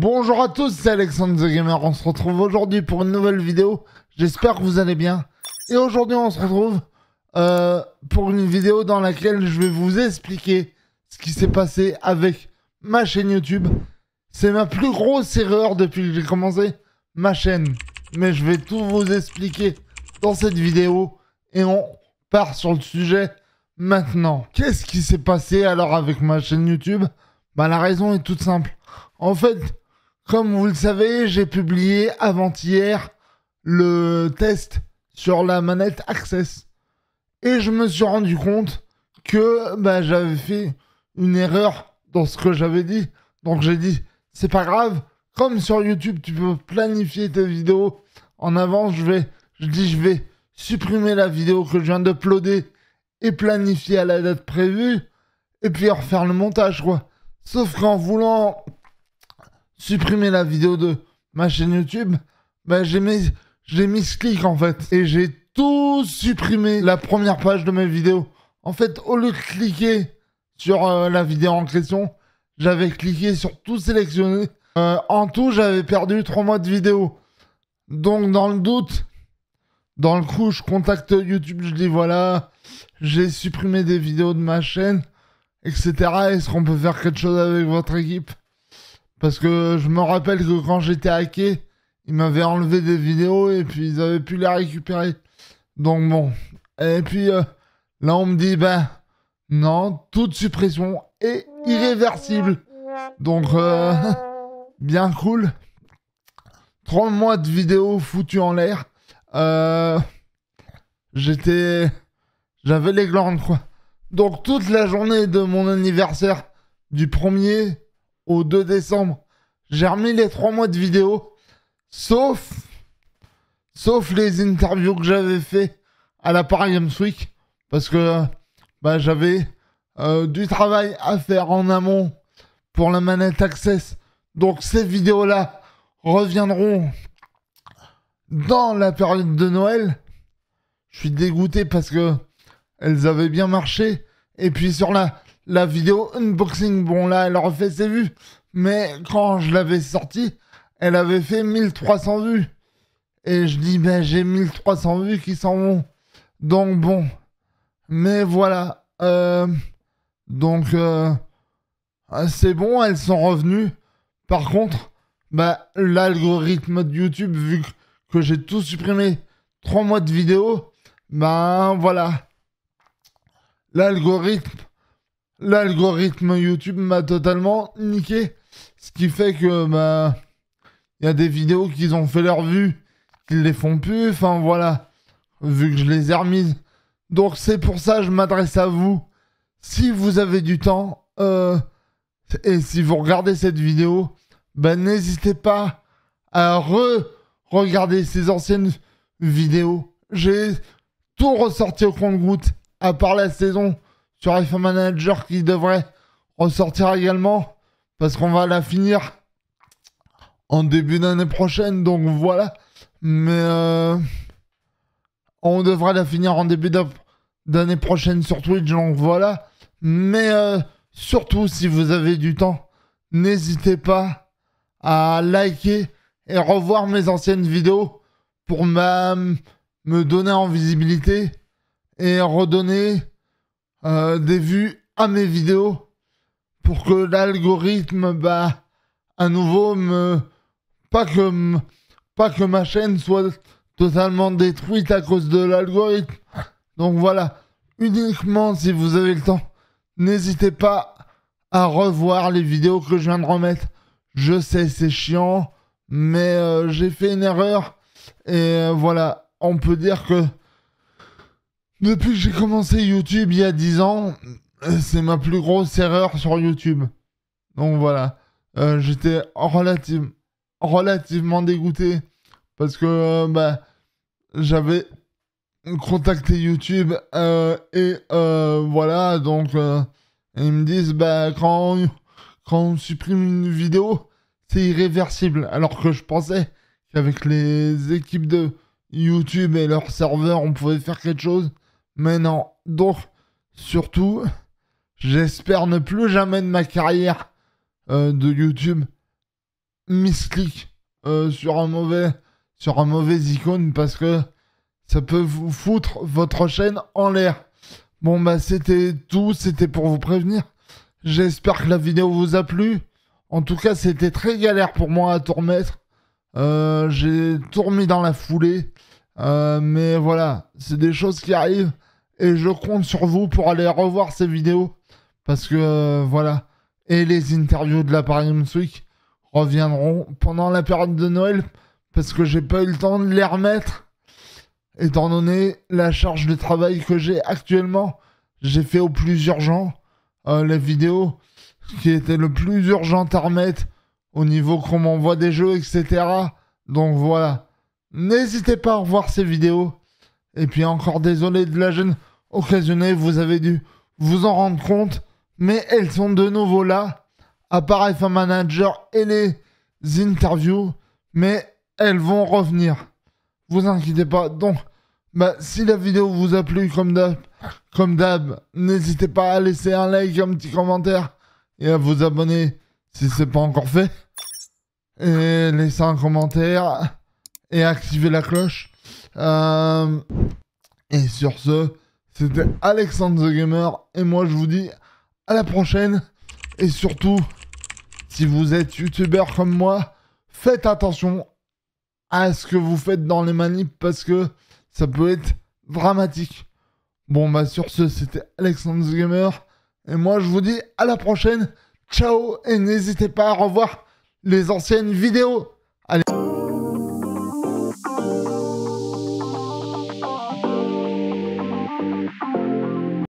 Bonjour à tous, c'est Alexandre The Gamer. On se retrouve aujourd'hui pour une nouvelle vidéo. J'espère que vous allez bien. Et aujourd'hui, on se retrouve euh, pour une vidéo dans laquelle je vais vous expliquer ce qui s'est passé avec ma chaîne YouTube. C'est ma plus grosse erreur depuis que j'ai commencé ma chaîne. Mais je vais tout vous expliquer dans cette vidéo. Et on part sur le sujet maintenant. Qu'est-ce qui s'est passé alors avec ma chaîne YouTube Bah la raison est toute simple. En fait, comme vous le savez, j'ai publié avant-hier le test sur la manette Access. Et je me suis rendu compte que bah, j'avais fait une erreur dans ce que j'avais dit. Donc j'ai dit, c'est pas grave, comme sur YouTube, tu peux planifier tes vidéos en avance, je vais, je dis, je vais supprimer la vidéo que je viens d'uploader et planifier à la date prévue, et puis refaire le montage, Sauf qu'en voulant supprimer la vidéo de ma chaîne YouTube, ben j'ai mis, j'ai mis ce clic en fait. Et j'ai tout supprimé la première page de mes vidéos. En fait, au lieu de cliquer sur euh, la vidéo en question, j'avais cliqué sur tout sélectionner. Euh, en tout, j'avais perdu 3 mois de vidéos. Donc, dans le doute, dans le coup, je contacte YouTube, je dis voilà, j'ai supprimé des vidéos de ma chaîne, etc. Est-ce qu'on peut faire quelque chose avec votre équipe parce que je me rappelle que quand j'étais hacké, ils m'avaient enlevé des vidéos et puis ils avaient pu les récupérer. Donc bon. Et puis euh, là, on me dit, ben non, toute suppression est irréversible. Donc, euh, bien cool. Trois mois de vidéos foutues en l'air. Euh, j'étais. J'avais les glandes, quoi. Donc, toute la journée de mon anniversaire du premier au 2 décembre, j'ai remis les trois mois de vidéo, sauf, sauf les interviews que j'avais fait à la Paris Games Week, parce que bah, j'avais euh, du travail à faire en amont pour la manette Access. Donc ces vidéos-là reviendront dans la période de Noël. Je suis dégoûté parce que elles avaient bien marché. Et puis sur la la vidéo unboxing, bon là, elle refait ses vues, mais quand je l'avais sortie, elle avait fait 1300 vues. Et je dis, ben j'ai 1300 vues qui s'en vont. Donc bon. Mais voilà. Euh, donc euh, ah, c'est bon, elles sont revenues. Par contre, ben, l'algorithme de YouTube, vu que j'ai tout supprimé, 3 mois de vidéo, ben voilà. L'algorithme l'algorithme YouTube m'a totalement niqué. Ce qui fait que, bah, il y a des vidéos qu'ils ont fait leur vue, qu'ils les font plus, enfin voilà, vu que je les ai remises. Donc c'est pour ça que je m'adresse à vous. Si vous avez du temps, euh, et si vous regardez cette vidéo, bah, n'hésitez pas à re-regarder ces anciennes vidéos. J'ai tout ressorti au compte-goutte, à part la saison sur iPhone Manager qui devrait ressortir également parce qu'on va la finir en début d'année prochaine. Donc voilà. Mais euh, on devrait la finir en début d'année prochaine sur Twitch. Donc voilà. Mais euh, surtout, si vous avez du temps, n'hésitez pas à liker et revoir mes anciennes vidéos pour ma, me donner en visibilité et redonner euh, des vues à mes vidéos pour que l'algorithme, bah, à nouveau, me, pas que, pas que ma chaîne soit totalement détruite à cause de l'algorithme. Donc voilà, uniquement si vous avez le temps, n'hésitez pas à revoir les vidéos que je viens de remettre. Je sais, c'est chiant, mais euh, j'ai fait une erreur. Et euh, voilà, on peut dire que depuis que j'ai commencé YouTube il y a 10 ans, euh, c'est ma plus grosse erreur sur YouTube. Donc voilà, euh, j'étais relativement dégoûté parce que euh, bah, j'avais contacté YouTube et voilà, donc ils me disent bah, quand, on, quand on supprime une vidéo, c'est irréversible. Alors que je pensais qu'avec les équipes de YouTube et leurs serveurs, on pouvait faire quelque chose mais non. Donc, surtout, j'espère ne plus jamais de ma carrière euh, de YouTube misclic euh, sur un mauvais sur un mauvais icône parce que ça peut vous foutre votre chaîne en l'air. Bon bah c'était tout, c'était pour vous prévenir. J'espère que la vidéo vous a plu. En tout cas, c'était très galère pour moi à tout remettre. Euh, j'ai tout remis dans la foulée. mais voilà, c'est des choses qui arrivent. Et je compte sur vous pour aller revoir ces vidéos. Parce que euh, voilà. Et les interviews de la Paris reviendront pendant la période de Noël. Parce que j'ai pas eu le temps de les remettre. Étant donné la charge de travail que j'ai actuellement, j'ai fait au plus urgent euh, Les vidéos qui étaient le plus urgent à remettre au niveau qu'on m'envoie des jeux, etc. Donc voilà. N'hésitez pas à revoir ces vidéos. Et puis encore désolé de la jeune occasionnées, vous avez dû vous en rendre compte, mais elles sont de nouveau là, à part Manager et les interviews, mais elles vont revenir. Vous inquiétez pas. Donc, bah, si la vidéo vous a plu, comme d'hab, comme d'hab, n'hésitez pas à laisser un like, un petit commentaire et à vous abonner si ce c'est pas encore fait. Et laissez un commentaire et activer la cloche. Euh, et sur ce, c'était Alexandre the Gamer et moi je vous dis à la prochaine et surtout si vous êtes youtubeur comme moi, faites attention à ce que vous faites dans les manips parce que ça peut être dramatique. Bon bah sur ce c'était Alexandre the Gamer et moi je vous dis à la prochaine. Ciao et n'hésitez pas à revoir les anciennes vidéos. Allez.